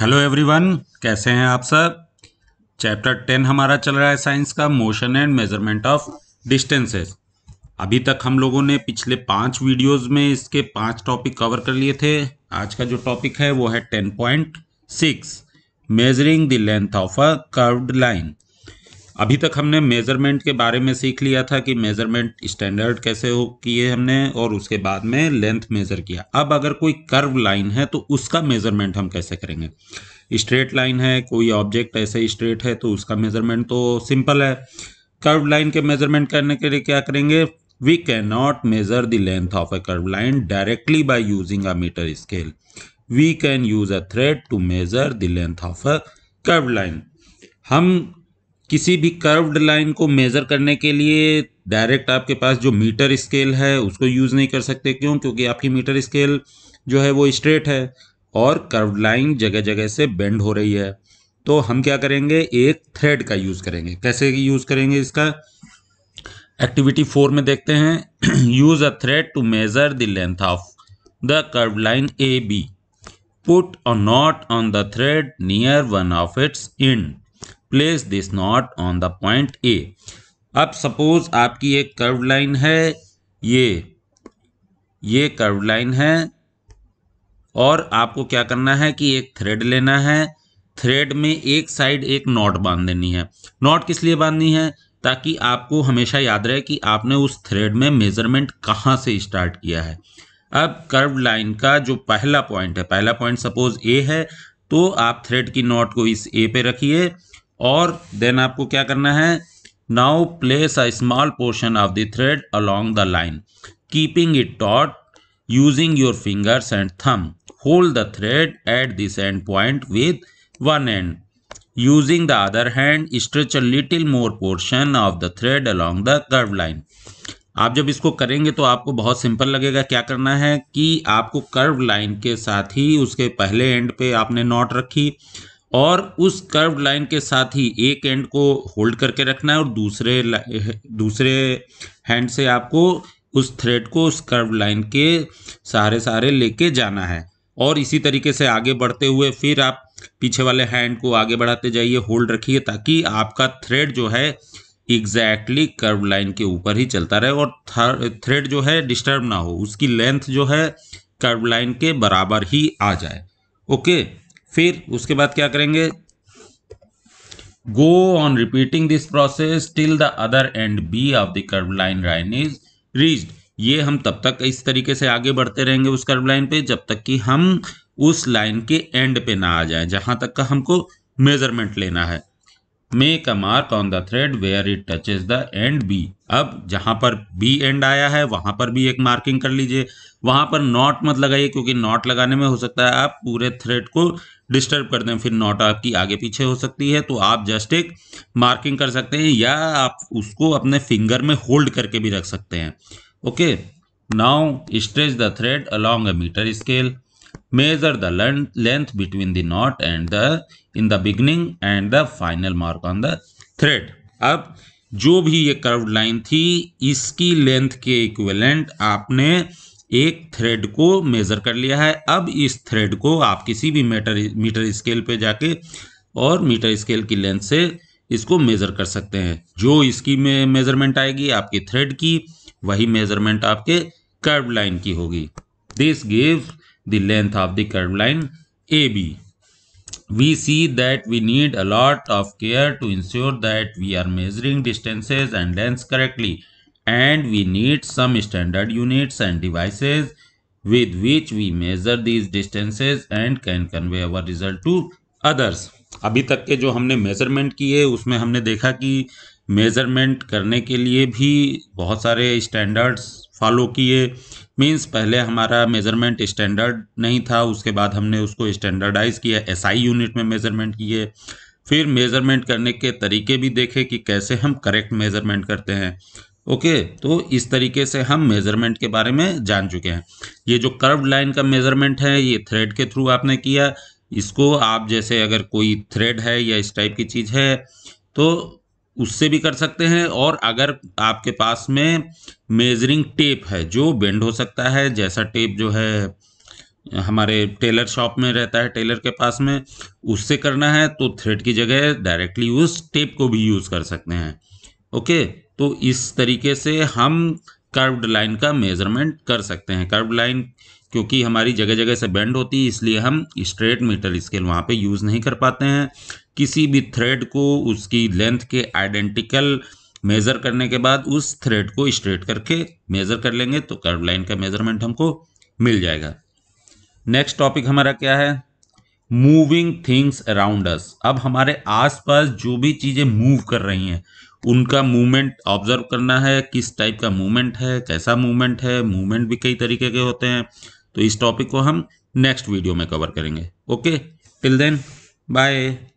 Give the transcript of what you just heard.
Hello everyone कैसे हैं आप सब चैप्टर टेन हमारा चल रहा है साइंस का motion and measurement of distances अभी तक हम लोगों ने पिछले पांच वीडियोस में इसके पांच टॉपिक कवर कर लिए थे आज का जो टॉपिक है वो है ten point six measuring the length of a curved line अभी तक हमने मेज़रमेंट के बारे में सीख लिया था कि मेज़रमेंट स्टैंडर्ड कैसे हो किए हमने और उसके बाद में लेंथ मेज़र किया अब अगर कोई कर्व लाइन है तो उसका मेज़रमेंट हम कैसे करेंगे स्ट्रेट लाइन है कोई ऑब्जेक्ट ऐसे स्ट्रेट है तो उसका मेज़रमेंट तो सिंपल है कर्व लाइन के मेज़रमेंट करने के लिए क्या करेंगे we can not measure the length of a curve line directly by using a metre scale we can use a thread to measure the length of a curve line हम किसी भी curved line को measure करने के लिए direct आपके पास जो metre scale है उसको यूज़ नहीं कर सकते क्यों क्योंकि आपकी मीटर स्केल जो है वो स्ट्रेट है और कर्व्ड लाइन जगह जगह से बेंड हो रही है तो हम क्या करेंगे एक थ्रेड का यूज़ करेंगे कैसे यूज़ करेंगे इसका एक्टिविटी फोर में देखते हैं use a thread to measure the length of the curve line A B put a knot on the thread near one of its end place this knot on the point A अब suppose आपकी एक curve line है ये ये curve line है और आपको क्या करना है कि एक थ्रेड लेना है थ्रेड में एक साइड एक नॉट बांध देनी है नॉट किस लिए बांधनी है ताकि आपको हमेशा याद रहे कि आपने उस थ्रेड में मेजरमेंट कहाँ से स्टार्ट किया है अब कर्व लाइन का जो पहला पॉइंट है पहला पॉइंट सपोज ए है तो आप थ्रेड की नॉट को इस ए पे रखिए और देन आपको क्या करना है now place a small portion of the thread along the line keeping it taut using your fingers and thumb hold the thread at this end point with one end using the other hand stretch a little more portion of the thread along the curve line आप जब इसको करेंगे तो आपको बहुत simple लगेगा क्या करना है कि आपको कर्व लाइन के साथ ही उसके पहले एंड पे आपने नॉट रखी और उस कर्व लाइन के साथ ही एक एंड को होल्ड करके रखना है और दूसरे दूसरे हैंड से आपको उस थ्रेड को उस कर्व लाइन के सहारे सहारे लेके जाना है और इसी तरीके से आगे बढ़ते हुए फिर आप पीछे वाले हैंड को आगे बढ़ाते जाइए होल्ड रखिए ताकि आपका थ्रेड जो है एग्जैक्टली कर्व लाइन के ऊपर ही चलता रहे और थ्रेड जो है डिस्टर्ब ना हो उसकी लेंथ जो है कर्व लाइन के बराबर ही आ जाए ओके फिर उसके बाद क्या करेंगे go on repeating this process till the other end B of the curve line line is reached ये हम तब तक इस तरीके से आगे बढ़ते रहेंगे उस कर्व लाइन पे जब तक कि हम उस लाइन के एंड पे ना आ जाए जहां तक का हमको मेजरमेंट लेना है make a mark on the thread where it is the end B अब जहां पर बी एंड आया है वहां पर भी एक मार्किंग कर लीजिए वहां पर नॉट मत लगाइए क्योंकि नॉट लगाने में हो सकता है आप पूरे थ्रेड को डिस्टर्ब करते हैं फिर नॉट आपकी आगे पीछे हो सकती है तो आप जस्ट एक मार्किंग कर सकते हैं या आप उसको अपने फिंगर में होल्ड करके भी रख सकते हैं okay now stretch the thread along a metre scale measure the length between the knot and the in the beginning and the final mark on the thread अब जो भी ये कर्व लाइन थी इसकी लेंथ के इक्वलेंट आपने एक thread को मेज़र कर लिया है अब इस थ्रेड को आप किसी भी मीटर मीटर स्केल पे जाके और मीटर स्केल की लेंथ से इसको मेज़र कर सकते हैं जो इसकी में मेज़रमेंट आएगी आपकी थ्रेड की वही मेज़रमेंट आपके कर्व लाइन की होगी this give the length of the curve line A B we see that we need a lot of care to ensure that we are measuring distances and length correctly and we need some standard units and devices with which we measure these distances and can convey our result to others. अभी तक के जो हमने measurement किए उसमें हमने देखा कि मेजरमेंट करने के लिए भी बहुत सारे स्टैंडर्ड्स फॉलो किए मींस पहले हमारा मेजरमेंट स्टैंडर्ड नहीं था उसके बाद हमने उसको स्टैंडर्डाइज किया एसआई यूनिट में मेजरमेंट किए फिर मेजरमेंट करने के तरीके भी देखे कि कैसे हम करेक्ट मेजरमेंट करते हैं ओके okay, तो इस तरीके से हम मेज़रमेंट के बारे में जान चुके हैं ये जो कर्व लाइन का मेज़रमेंट है ये थ्रेड के थ्रू आपने किया इसको आप जैसे अगर कोई थ्रेड है या इस टाइप की चीज़ है तो उससे भी कर सकते हैं और अगर आपके पास में मेजरिंग टेप है जो बेंड हो सकता है जैसा टेप जो है हमारे टेलर शॉप में रहता है टेलर के पास में उससे करना है तो थ्रेड की जगह डायरेक्टली उस टेप को भी यूज़ कर सकते हैं ओके तो इस तरीके से हम कर्व्ड लाइन का मेजरमेंट कर सकते हैं कर्व्ड लाइन क्योंकि हमारी जगह जगह से बेंड होती है इसलिए हम स्ट्रेट मीटर स्केल वहाँ पे यूज़ नहीं कर पाते हैं किसी भी थ्रेड को उसकी लेंथ के आइडेंटिकल मेज़र करने के बाद उस थ्रेड को स्ट्रेट करके मेज़र कर लेंगे तो कर्व लाइन का मेज़रमेंट हमको मिल जाएगा नेक्स्ट टॉपिक हमारा क्या है मूविंग थिंग्स अराउंड अस अब हमारे आसपास जो भी चीज़ें मूव कर रही हैं उनका मूवमेंट ऑब्जर्व करना है किस टाइप का मूवमेंट है कैसा मूवमेंट है मूवमेंट भी कई तरीके के होते हैं तो इस टॉपिक को हम नेक्स्ट वीडियो में कवर करेंगे ओके टिल देन बाय